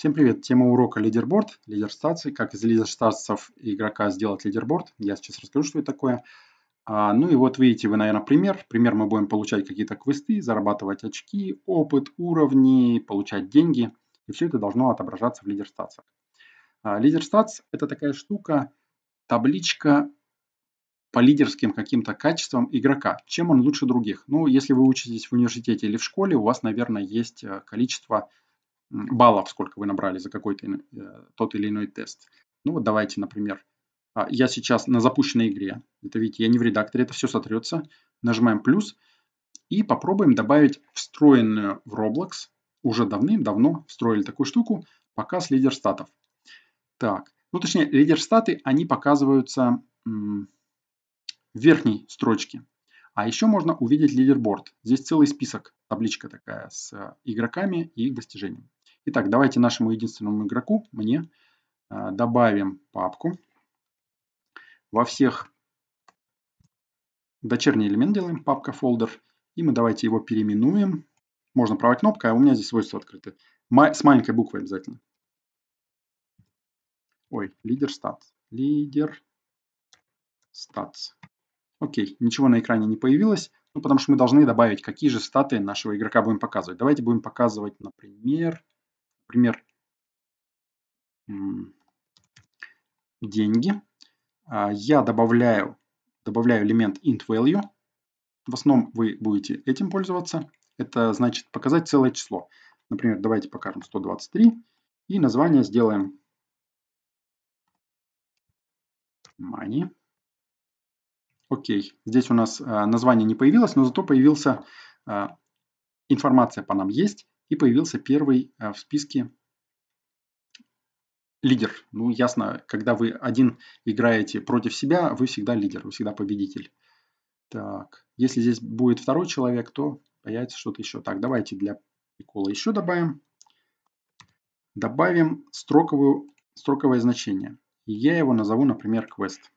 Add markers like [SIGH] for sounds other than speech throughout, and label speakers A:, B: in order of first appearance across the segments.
A: Всем привет! Тема урока лидерборд, лидер стации, как из лидер статусов игрока сделать лидерборд. Я сейчас расскажу, что это такое. А, ну и вот видите вы, наверное, пример. Пример мы будем получать какие-то квесты, зарабатывать очки, опыт, уровни, получать деньги. И все это должно отображаться в лидер статусах. А, лидер статс это такая штука, табличка по лидерским каким-то качествам игрока. Чем он лучше других? Ну, если вы учитесь в университете или в школе, у вас, наверное, есть э, количество баллов, сколько вы набрали за какой-то э, тот или иной тест. Ну вот давайте, например, а, я сейчас на запущенной игре. Это видите, я не в редакторе, это все сотрется. Нажимаем плюс и попробуем добавить встроенную в Roblox. Уже давным-давно встроили такую штуку. Показ лидер статов. Так, ну точнее, лидер статы, они показываются в верхней строчке. А еще можно увидеть лидерборд. Здесь целый список, табличка такая с э, игроками и их достижением. Итак, давайте нашему единственному игроку, мне, а, добавим папку. Во всех дочерний элемент делаем, папка фолдер. И мы давайте его переименуем. Можно правая кнопка, а у меня здесь свойства открыты. С маленькой буквой обязательно. Ой, лидер стат. Лидер статс. Окей, ничего на экране не появилось, ну, потому что мы должны добавить, какие же статы нашего игрока будем показывать. Давайте будем показывать, например, например, деньги. А, я добавляю, добавляю элемент int value. В основном вы будете этим пользоваться. Это значит показать целое число. Например, давайте покажем 123 и название сделаем money. Окей, здесь у нас а, название не появилось, но зато появился а, информация по нам есть и появился первый э, в списке лидер. Ну, ясно, когда вы один играете против себя, вы всегда лидер, вы всегда победитель. Так, если здесь будет второй человек, то появится что-то еще. Так, давайте для прикола еще добавим. Добавим строковую, строковое значение. я его назову, например, квест.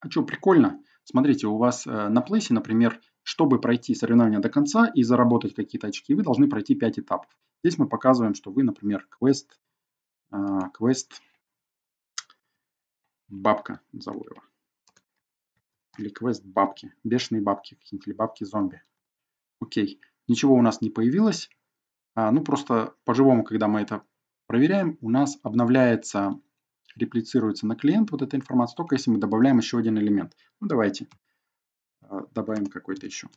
A: А что, прикольно? Смотрите, у вас э, на плейсе, например, чтобы пройти соревнования до конца и заработать какие-то очки, вы должны пройти 5 этапов. Здесь мы показываем, что вы, например, квест, э, квест бабка назову его Или квест бабки, бешеные бабки какие-нибудь, или бабки зомби. Окей, ничего у нас не появилось. А, ну, просто по-живому, когда мы это проверяем, у нас обновляется реплицируется на клиент вот эта информация, только если мы добавляем еще один элемент. Ну, давайте а, добавим какой-то еще.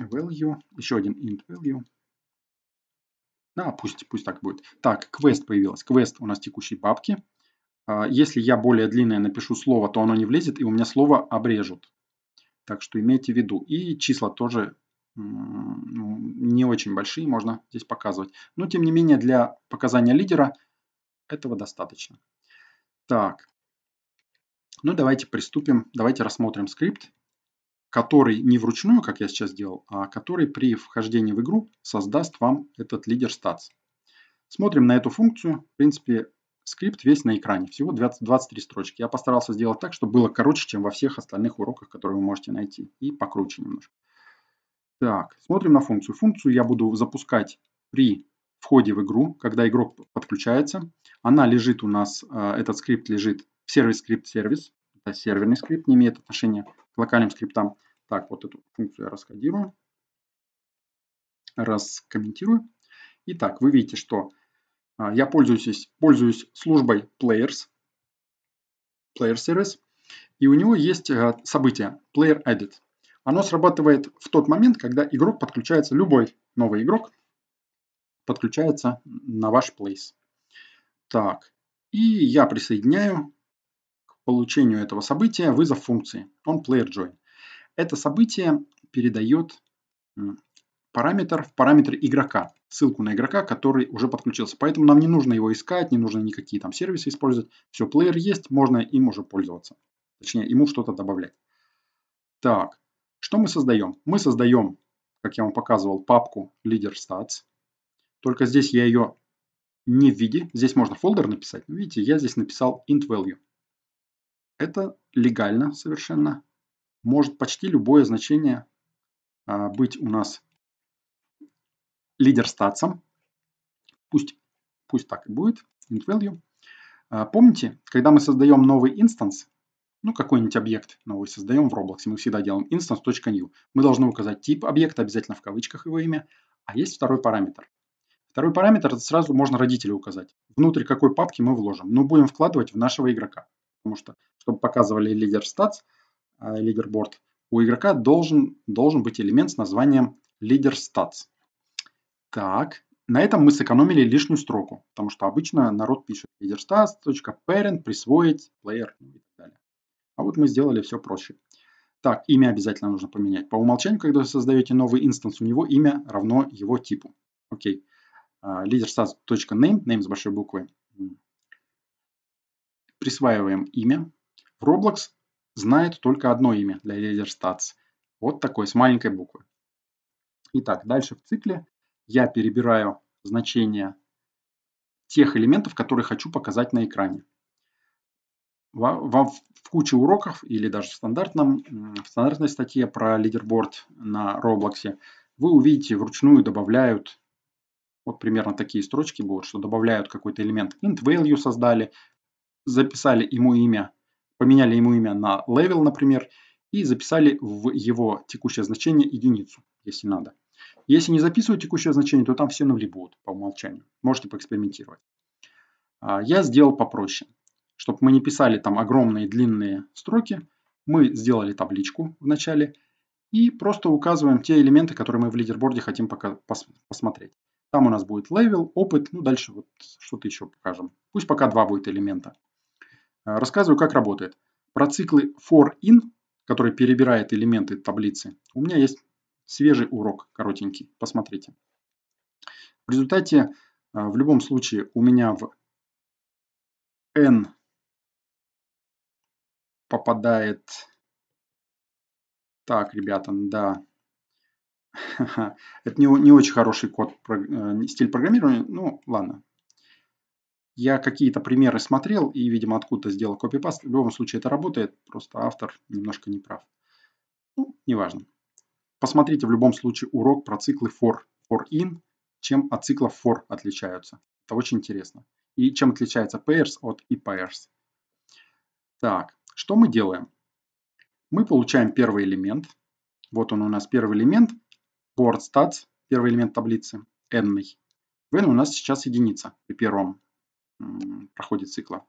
A: Value, еще один int value. Да, пусть, пусть так будет. Так, квест появилась. Квест у нас текущие бабки. А, если я более длинное напишу слово, то оно не влезет, и у меня слово обрежут. Так что имейте в виду. И числа тоже ну, не очень большие, можно здесь показывать. Но тем не менее для показания лидера этого достаточно. Так, ну давайте приступим, давайте рассмотрим скрипт, который не вручную, как я сейчас сделал, а который при вхождении в игру создаст вам этот лидер статс. Смотрим на эту функцию. В принципе, скрипт весь на экране, всего 23 строчки. Я постарался сделать так, чтобы было короче, чем во всех остальных уроках, которые вы можете найти, и покруче немножко. Так, смотрим на функцию. Функцию я буду запускать при входе в игру, когда игрок подключается. Она лежит у нас, э, этот скрипт лежит в сервис скрипт сервис. Это серверный скрипт, не имеет отношения к локальным скриптам. Так, вот эту функцию я раскодирую, раскомментирую. Итак, вы видите, что э, я пользуюсь, пользуюсь службой players, player service, и у него есть э, событие player edit. Оно срабатывает в тот момент, когда игрок подключается, любой новый игрок подключается на ваш place. Так, и я присоединяю к получению этого события вызов функции onPlayerJoin. Это событие передает параметр в параметр игрока, ссылку на игрока, который уже подключился. Поэтому нам не нужно его искать, не нужно никакие там сервисы использовать. Все, плеер есть, можно им уже пользоваться. Точнее, ему что-то добавлять. Так, что мы создаем? Мы создаем, как я вам показывал, папку Leader Только здесь я ее не в виде. Здесь можно фолдер написать. Ну, видите, я здесь написал int value. Это легально совершенно. Может почти любое значение а, быть у нас лидер Пусть, пусть так и будет. Int value. А, помните, когда мы создаем новый инстанс, ну, какой-нибудь объект новый создаем в Roblox, мы всегда делаем instance.new. Мы должны указать тип объекта, обязательно в кавычках его имя, а есть второй параметр. Второй параметр это сразу можно родителей указать, внутрь какой папки мы вложим, но ну, будем вкладывать в нашего игрока. Потому что, чтобы показывали лидер статс, э, лидерборд, у игрока должен, должен быть элемент с названием лидер статс. Так, на этом мы сэкономили лишнюю строку, потому что обычно народ пишет лидер stats.parent, присвоить, player и вот мы сделали все проще. Так, имя обязательно нужно поменять. По умолчанию, когда вы создаете новый инстанс, у него имя равно его типу. Окей. А, лидер name, name с большой буквы. Присваиваем имя. В Roblox знает только одно имя для LeaderStats, Вот такое, с маленькой буквы. Итак, дальше в цикле я перебираю значения тех элементов, которые хочу показать на экране во, в куче уроков или даже в, стандартном, в стандартной статье про лидерборд на Roblox вы увидите вручную добавляют вот примерно такие строчки будут, что добавляют какой-то элемент int value создали, записали ему имя, поменяли ему имя на level, например, и записали в его текущее значение единицу, если надо. Если не записывают текущее значение, то там все нули будут по умолчанию. Можете поэкспериментировать. А, я сделал попроще чтобы мы не писали там огромные длинные строки, мы сделали табличку в начале и просто указываем те элементы, которые мы в лидерборде хотим пока пос посмотреть. Там у нас будет левел, опыт, ну дальше вот что-то еще покажем. Пусть пока два будет элемента. Э, рассказываю, как работает. Про циклы for in, который перебирает элементы таблицы, у меня есть свежий урок коротенький, посмотрите. В результате э, в любом случае у меня в
B: n попадает...
A: Так, ребята, да. [LAUGHS] Это не, не очень хороший код, э, стиль программирования. Ну, ладно. Я какие-то примеры смотрел и, видимо, откуда-то сделал копипаст. В любом случае это работает, просто автор немножко не прав. Ну, неважно. Посмотрите в любом случае урок про циклы for, for in, чем от циклов for отличаются. Это очень интересно. И чем отличается pairs от и pairs. Так, что мы делаем? Мы получаем первый элемент. Вот он у нас первый элемент. Board stats, первый элемент таблицы, n. -ный. В n у нас сейчас единица при первом проходе цикла.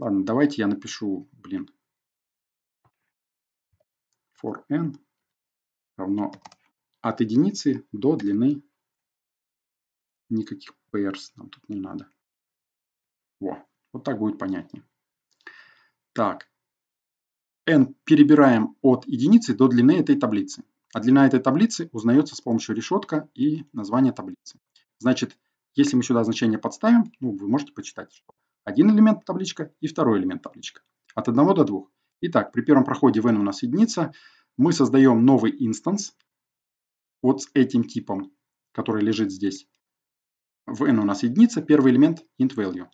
A: Ладно, давайте я напишу, блин,
B: for n равно от единицы до длины никаких pairs нам тут не надо.
A: Во, вот так будет понятнее. Так, n перебираем от единицы до длины этой таблицы. А длина этой таблицы узнается с помощью решетка и названия таблицы. Значит, если мы сюда значение подставим, ну, вы можете почитать, что один элемент табличка и второй элемент табличка. От 1 до 2. Итак, при первом проходе в n у нас единица. Мы создаем новый инстанс вот с этим типом, который лежит здесь. В n у нас единица, первый элемент int value.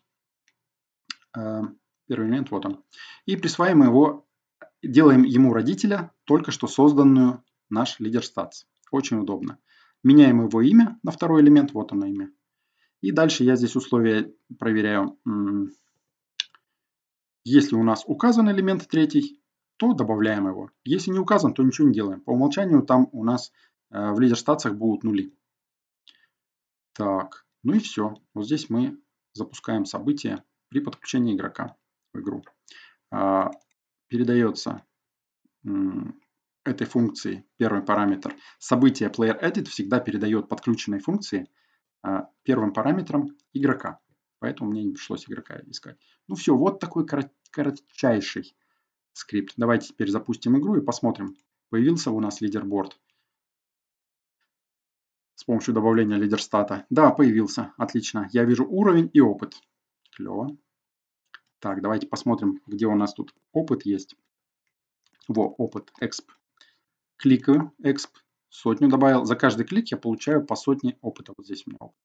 A: Эм, Первый элемент, вот он. И присваиваем его, делаем ему родителя, только что созданную наш лидер статс. Очень удобно. Меняем его имя на второй элемент, вот оно имя. И дальше я здесь условия проверяю. Если у нас указан элемент третий, то добавляем его. Если не указан, то ничего не делаем. По умолчанию там у нас э, в лидер статсах будут нули. Так, ну и все. Вот здесь мы запускаем событие при подключении игрока в игру, а, передается этой функции первый параметр. Событие playerEdit всегда передает подключенной функции а, первым параметром игрока. Поэтому мне не пришлось игрока искать. Ну все, вот такой коротчайший скрипт. Давайте теперь запустим игру и посмотрим, появился у нас лидерборд. С помощью добавления лидерстата. Да, появился. Отлично. Я вижу уровень и опыт. Клево. Так, давайте посмотрим, где у нас тут опыт есть. Во, опыт, exp. Кликаю, exp, сотню добавил. За каждый клик я получаю по сотне опыта. Вот здесь у меня опыт.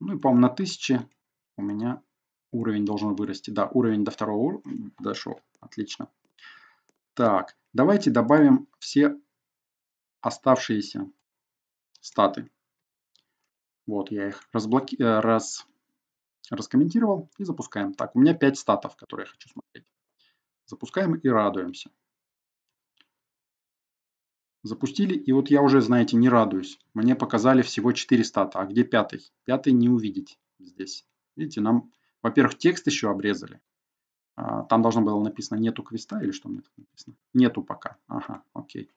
A: Ну и, по-моему, на тысячи у меня уровень должен вырасти. Да, уровень до второго уровня дошел. Отлично. Так, давайте добавим все оставшиеся статы. Вот, я их разблоки... Э, раз Раскомментировал и запускаем. Так, у меня 5 статов, которые я хочу смотреть. Запускаем и радуемся. Запустили, и вот я уже, знаете, не радуюсь. Мне показали всего 4 стата. А где пятый? Пятый не увидеть здесь. Видите, нам, во-первых, текст еще обрезали. А, там должно было написано «нету квеста» или что мне тут написано? Нету пока. Ага, окей.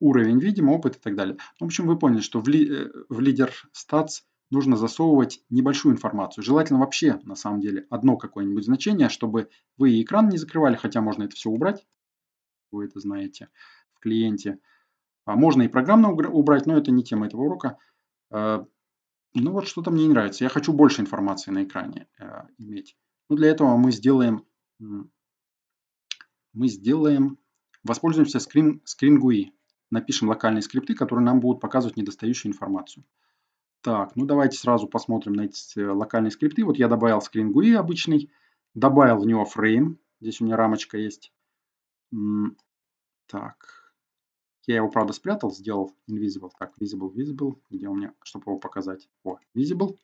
A: Уровень, видимо, опыт и так далее. В общем, вы поняли, что в, ли, э, в лидер статс нужно засовывать небольшую информацию. Желательно вообще, на самом деле, одно какое-нибудь значение, чтобы вы и экран не закрывали, хотя можно это все убрать. Вы это знаете в клиенте. А можно и программно убрать, но это не тема этого урока. Э, ну вот что-то мне не нравится. Я хочу больше информации на экране э, иметь. Но ну, для этого мы сделаем, мы сделаем, воспользуемся скрин, скрин GUI. Напишем локальные скрипты, которые нам будут показывать недостающую информацию. Так, ну давайте сразу посмотрим на эти э, локальные скрипты. Вот я добавил screen GUI обычный, добавил в него фрейм. Здесь у меня рамочка есть. Так, я его, правда, спрятал, сделал invisible. Так, visible, visible, где у меня, чтобы его показать. О, visible.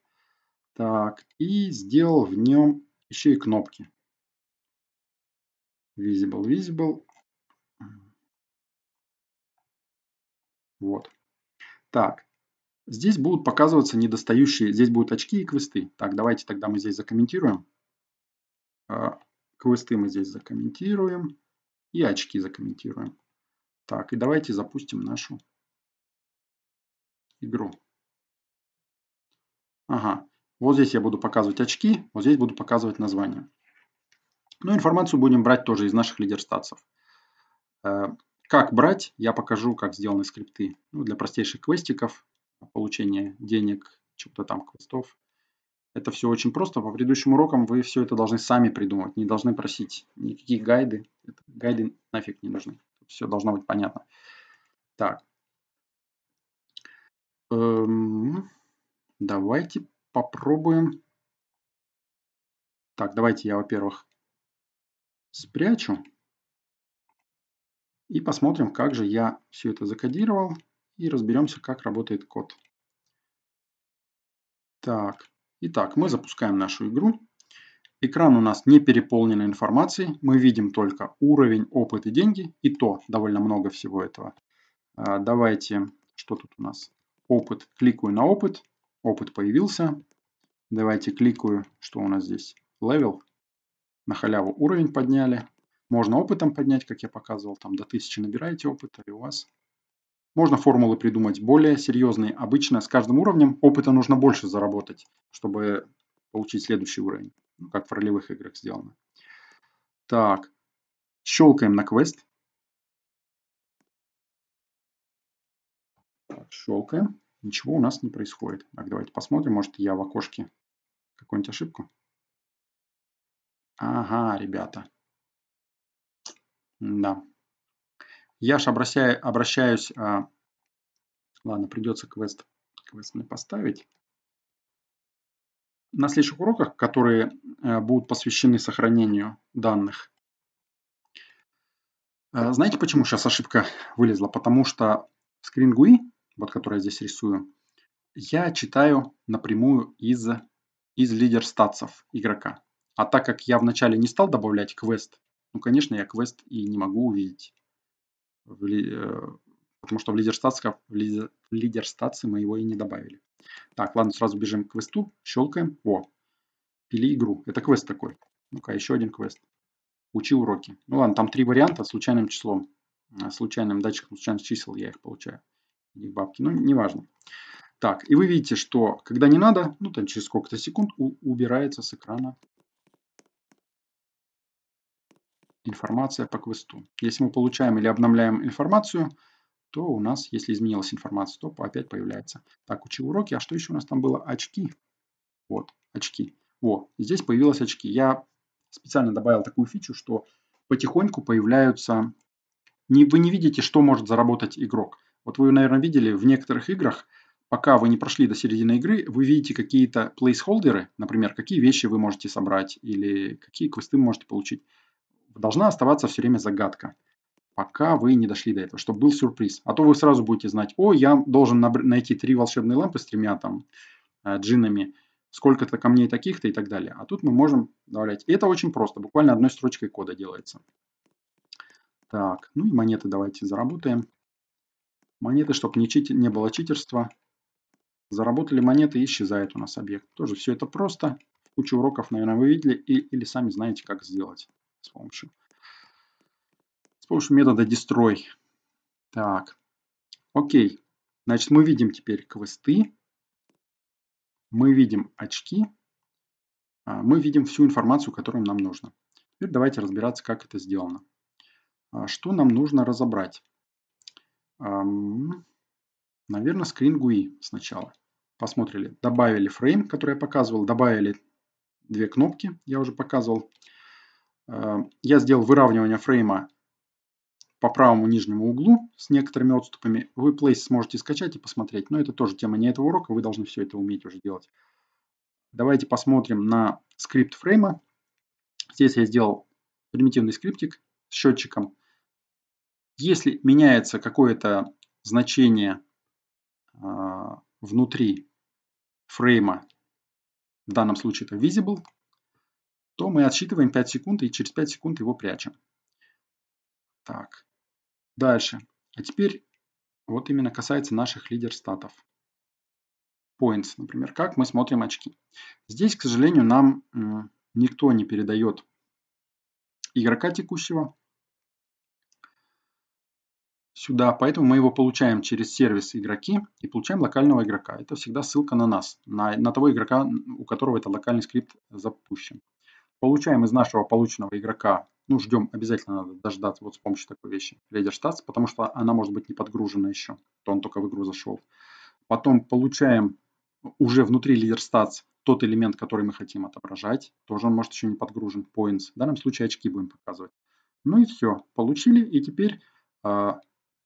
A: Так, и сделал в нем еще и кнопки.
B: Visible, visible.
A: Вот. Так, Здесь будут показываться недостающие, здесь будут очки и квесты. Так, давайте тогда мы здесь закомментируем. А, квесты мы здесь закомментируем и очки закомментируем. Так, и давайте запустим нашу игру. Ага, вот здесь я буду показывать очки, вот здесь буду показывать название. Ну, информацию будем брать тоже из наших лидерстатсов. Э, как брать, я покажу, как сделаны скрипты ну, для простейших квестиков получения денег, чего-то там, квестов. Это все очень просто. По предыдущим урокам вы все это должны сами придумать, не должны просить никакие гайды. Это, гайды нафиг не нужны. Все должно быть понятно. Так. Эм, давайте попробуем.
B: Так, давайте я, во-первых,
A: спрячу. И посмотрим, как же я все это закодировал и разберемся, как работает код. Так, итак, мы запускаем нашу игру. Экран у нас не переполнен информацией, мы видим только уровень, опыт и деньги, и то довольно много всего этого. А, давайте, что тут у нас? Опыт, кликаю на опыт, опыт появился. Давайте кликаю, что у нас здесь? Левел, на халяву уровень подняли. Можно опытом поднять, как я показывал, там до 1000 набираете опыта, и у вас можно формулы придумать более серьезные. Обычно с каждым уровнем опыта нужно больше заработать, чтобы получить следующий уровень, ну, как в ролевых играх сделано. Так,
B: щелкаем на квест.
A: Так, щелкаем. Ничего у нас не происходит. Так, давайте посмотрим. Может, я в окошке какую-нибудь ошибку? Ага, ребята. Да, я же обращаю, обращаюсь... А... Ладно, придется квест, квест мне поставить. На следующих уроках, которые а, будут посвящены сохранению данных. А, знаете, почему сейчас ошибка вылезла? Потому что в GUI, вот который я здесь рисую, я читаю напрямую из, из лидер статсов игрока. А так как я вначале не стал добавлять квест, ну, конечно, я квест и не могу увидеть в ли, э, потому что в лидер статсов, в лидер, в лидер статсы мы его и не добавили. Так, ладно, сразу бежим к квесту, щелкаем. О, пили игру. Это квест такой. Ну-ка, еще один квест. Учи уроки. Ну ладно, там три варианта случайным числом, э, случайным датчиком случайных чисел я их получаю. Их бабки, ну неважно. Так, и вы видите, что когда не надо, ну там через сколько-то секунд убирается с экрана информация по квесту. Если мы получаем или обновляем информацию, то у нас, если изменилась информация, то опять появляется. Так, учил уроки. А что еще у нас там было? Очки. Вот, очки. Во, здесь появилось очки. Я специально добавил такую фичу, что потихоньку появляются... Не, вы не видите, что может заработать игрок. Вот вы, наверное, видели в некоторых играх, пока вы не прошли до середины игры, вы видите какие-то плейсхолдеры, например, какие вещи вы можете собрать или какие квесты вы можете получить должна оставаться все время загадка, пока вы не дошли до этого, чтобы был сюрприз. А то вы сразу будете знать, о, я должен найти три волшебные лампы с тремя там э, джинами, сколько-то камней таких-то и так далее. А тут мы можем добавлять. И это очень просто, буквально одной строчкой кода делается. Так, ну и монеты давайте заработаем. Монеты, чтобы не, чит... не было читерства. Заработали монеты, исчезает у нас объект. Тоже все это просто. куча уроков, наверное, вы видели и, или сами знаете, как сделать с помощью, с помощью метода destroy. Так, окей. Значит, мы видим теперь квесты, мы видим очки, а, мы видим всю информацию, которую нам нужно. Теперь давайте разбираться, как это сделано. А, что нам нужно разобрать? Наверное, скрин GUI сначала. Посмотрели. Добавили фрейм, который я показывал. Добавили две кнопки, я уже показывал. Э, я сделал выравнивание фрейма по правому нижнему углу с некоторыми отступами. Вы Place сможете скачать и посмотреть, но это тоже тема не этого урока, вы должны все это уметь уже делать. Давайте посмотрим на скрипт фрейма. Здесь я сделал примитивный скриптик с счетчиком. Если меняется какое-то значение э, внутри фрейма, в данном случае это visible, то мы отсчитываем 5 секунд и через 5 секунд его прячем. Так, дальше. А теперь вот именно касается наших лидер-статов. Points, например, как мы смотрим очки. Здесь, к сожалению, нам никто не передает игрока текущего сюда, поэтому мы его получаем через сервис игроки и получаем локального игрока. Это всегда ссылка на нас, на, на того игрока, у которого этот локальный скрипт запущен. Получаем из нашего полученного игрока, ну ждем, обязательно надо дождаться вот с помощью такой вещи, лидер штатс, потому что она может быть не подгружена еще, то он только в игру зашел. Потом получаем уже внутри лидер статс тот элемент, который мы хотим отображать. Тоже он может еще не подгружен. Points. В данном случае очки будем показывать. Ну и все. Получили. И теперь э,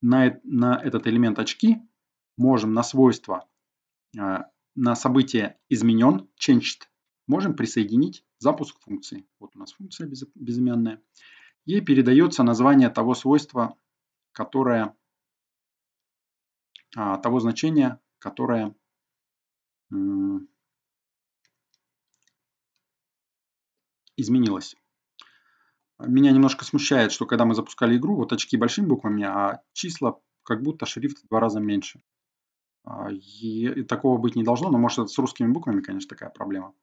A: на, на этот элемент очки можем на свойства, э, на событие изменен, changed, можем присоединить запуск функции. Вот у нас функция безымянная. Ей передается название того свойства, которое, а, того значения, которое изменилось. Меня немножко смущает, что когда мы запускали игру, вот очки большими буквами, а числа как будто шрифт в два раза меньше. А, и такого быть не должно, но может это с русскими буквами, конечно, такая проблема.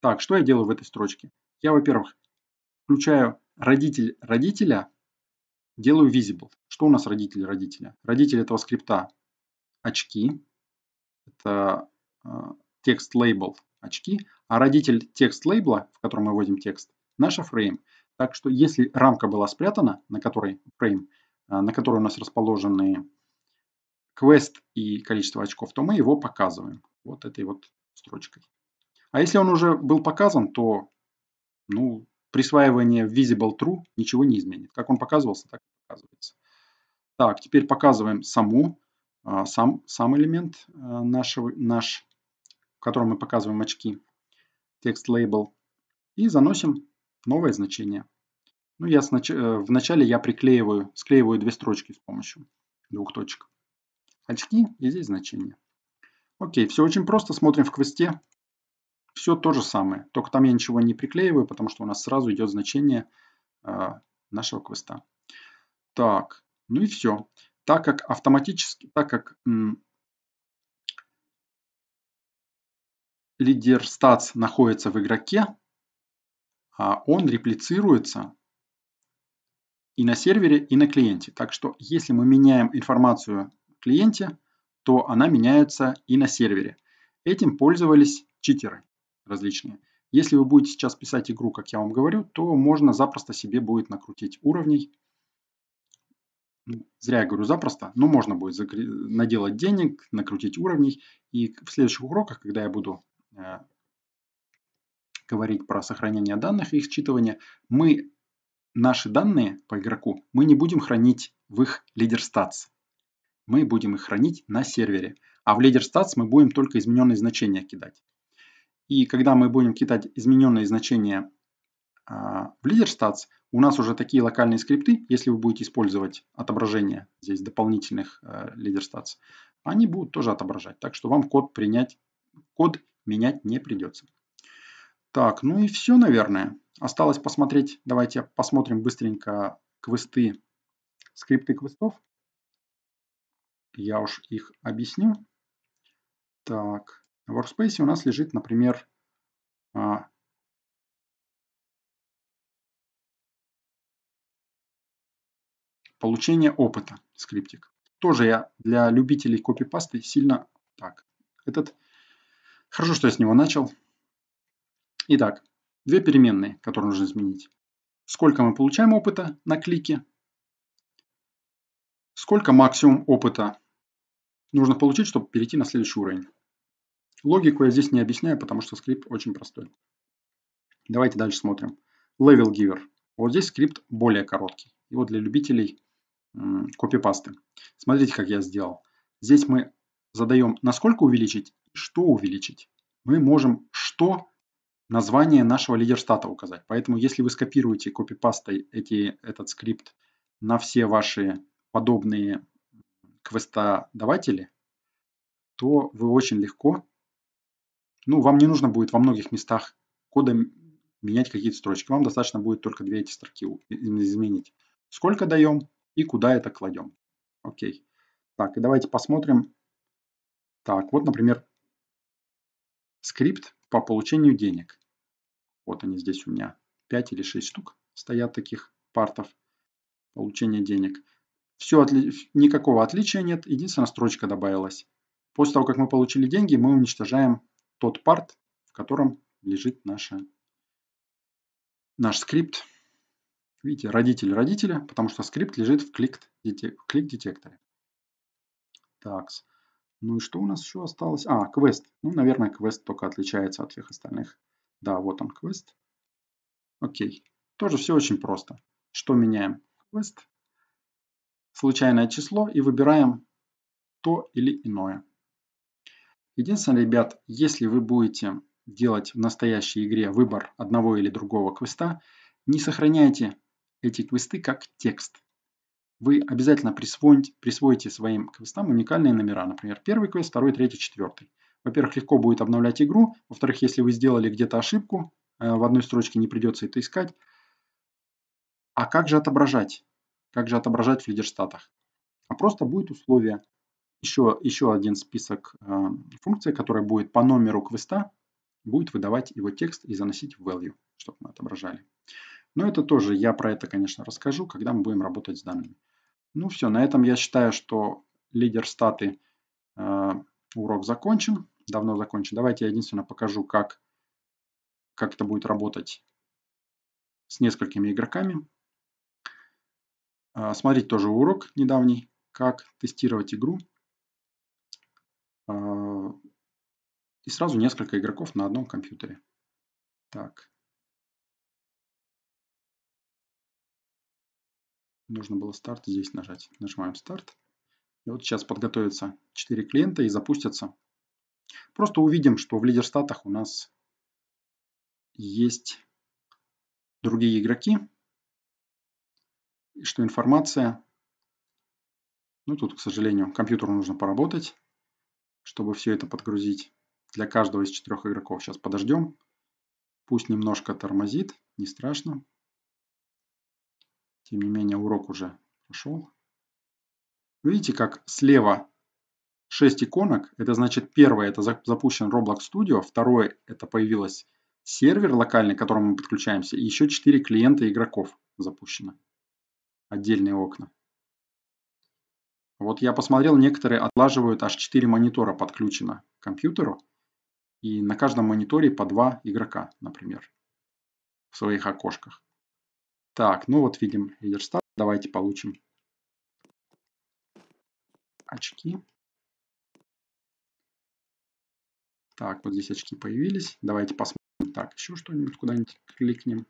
A: Так, что я делаю в этой строчке? Я, во-первых, включаю родитель родителя, делаю visible. Что у нас родитель родителя? Родитель этого скрипта очки, это э, текст лейбл очки, а родитель текст лейбла, в котором мы вводим текст, наша frame. Так что если рамка была спрятана, на которой frame, э, на которой у нас расположены квест и количество очков, то мы его показываем вот этой вот строчкой. А если он уже был показан, то ну, присваивание visible true ничего не изменит. Как он показывался, так и показывается. Так, теперь показываем саму, а, сам, сам элемент а, нашего, наш, в котором мы показываем очки. Текст label. И заносим новое значение. Ну, я снач... Э, вначале я приклеиваю, склеиваю две строчки с помощью двух точек. Очки и здесь значение. Окей, все очень просто. Смотрим в квесте. Все то же самое, только там я ничего не приклеиваю, потому что у нас сразу идет значение э, нашего квеста. Так, ну и все. Так как автоматически, так как
B: м, лидер статс
A: находится в игроке, а он реплицируется и на сервере, и на клиенте. Так что если мы меняем информацию в клиенте, то она меняется и на сервере. Этим пользовались читеры различные. Если вы будете сейчас писать игру, как я вам говорю, то можно запросто себе будет накрутить уровней. Ну, зря я говорю запросто, но можно будет наделать денег, накрутить уровней. И в следующих уроках, когда я буду э, говорить про сохранение данных и их считывание, мы наши данные по игроку мы не будем хранить в их лидер Мы будем их хранить на сервере. А в лидер мы будем только измененные значения кидать. И когда мы будем кидать измененные значения а, в LeaderStats, у нас уже такие локальные скрипты, если вы будете использовать отображение здесь дополнительных LeaderStats, э, они будут тоже отображать. Так что вам код принять, код менять не придется. Так, ну и все, наверное. Осталось посмотреть, давайте посмотрим быстренько квесты, скрипты квестов. Я уж их объясню. Так, в workspace у нас лежит, например, а, получение опыта скриптик. Тоже я для любителей копипасты сильно так. Этот Хорошо, что я с него начал. Итак, две переменные, которые нужно изменить. Сколько мы получаем опыта на клике. Сколько максимум опыта нужно получить, чтобы перейти на следующий уровень. Логику я здесь не объясняю, потому что скрипт очень простой. Давайте дальше смотрим. Level Giver. Вот здесь скрипт более короткий. И вот для любителей копипасты. Смотрите, как я сделал. Здесь мы задаем, насколько увеличить, что увеличить. Мы можем что название нашего лидерстата указать. Поэтому если вы скопируете копипастой эти, этот скрипт на все ваши подобные квестодаватели, то вы очень легко ну, вам не нужно будет во многих местах кода менять какие-то строчки. Вам достаточно будет только две эти строки изменить. Сколько даем и куда это кладем. Окей. Так, и давайте посмотрим. Так, вот, например, скрипт по получению денег. Вот они здесь у меня 5 или 6 штук стоят таких партов получения денег. Все отли... Никакого отличия нет, единственная строчка добавилась. После того, как мы получили деньги, мы уничтожаем тот парт, в котором лежит наша, наш скрипт. Видите, родитель родителя, потому что скрипт лежит в клик-детекторе. Так, ну и что у нас еще осталось? А, квест. Ну, наверное, квест только отличается от всех остальных. Да, вот он, квест. Окей. Тоже все очень просто. Что меняем? Квест, случайное число и выбираем то или иное. Единственное, ребят, если вы будете делать в настоящей игре выбор одного или другого квеста, не сохраняйте эти квесты как текст. Вы обязательно присвоите, присвоите своим квестам уникальные номера. Например, первый квест, второй, третий, четвертый. Во-первых, легко будет обновлять игру. Во-вторых, если вы сделали где-то ошибку, э, в одной строчке не придется это искать. А как же отображать? Как же отображать в лидерстатах? А просто будет условие еще, еще один список э, функций, которая будет по номеру квеста, будет выдавать его текст и заносить в value, чтобы мы отображали. Но это тоже, я про это, конечно, расскажу, когда мы будем работать с данными. Ну все, на этом я считаю, что лидер статы э, урок закончен, давно закончен. Давайте я единственно покажу, как, как это будет работать с несколькими игроками. Э, смотрите тоже урок недавний, как тестировать игру. А, и сразу несколько игроков на одном компьютере. Так. Нужно было старт здесь нажать. Нажимаем старт. И вот сейчас подготовятся 4 клиента и запустятся. Просто увидим, что в лидерстатах у нас есть другие игроки. И что информация... Ну, тут, к сожалению, компьютеру нужно поработать чтобы все это подгрузить для каждого из четырех игроков. Сейчас подождем. Пусть немножко тормозит, не страшно. Тем не менее, урок уже прошел. Видите, как слева 6 иконок. Это значит, первое – это запущен Roblox Studio. Второе – это появилась сервер локальный, к которому мы подключаемся. И еще 4 клиента игроков запущено. Отдельные окна. Вот я посмотрел, некоторые отлаживают аж 4 монитора подключено к компьютеру, и на каждом мониторе по 2 игрока, например, в своих окошках. Так, ну вот видим
B: лидерстат, давайте получим очки. Так, вот здесь очки появились. Давайте посмотрим.
A: Так, еще что-нибудь куда-нибудь кликнем.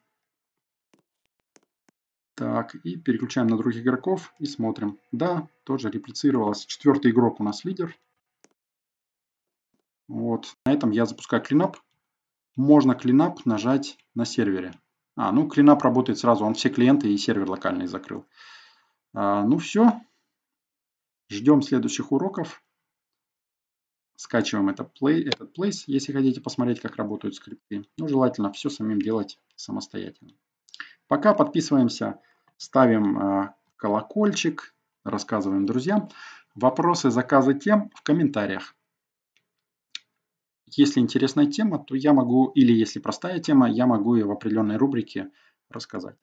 A: Так, и переключаем на других игроков и смотрим. Да, тоже реплицировалось. Четвертый игрок у нас лидер. Вот, на этом я запускаю клинап. Можно клинап нажать на сервере. А, ну клинап работает сразу, он все клиенты и сервер локальный закрыл. А, ну все, ждем следующих уроков. Скачиваем этот play, этот place, если хотите посмотреть, как работают скрипты. Ну, желательно все самим делать самостоятельно. Пока подписываемся Ставим э, колокольчик, рассказываем друзьям. Вопросы, заказы тем в комментариях. Если интересная тема, то я могу, или если простая тема, я могу ее в определенной рубрике рассказать.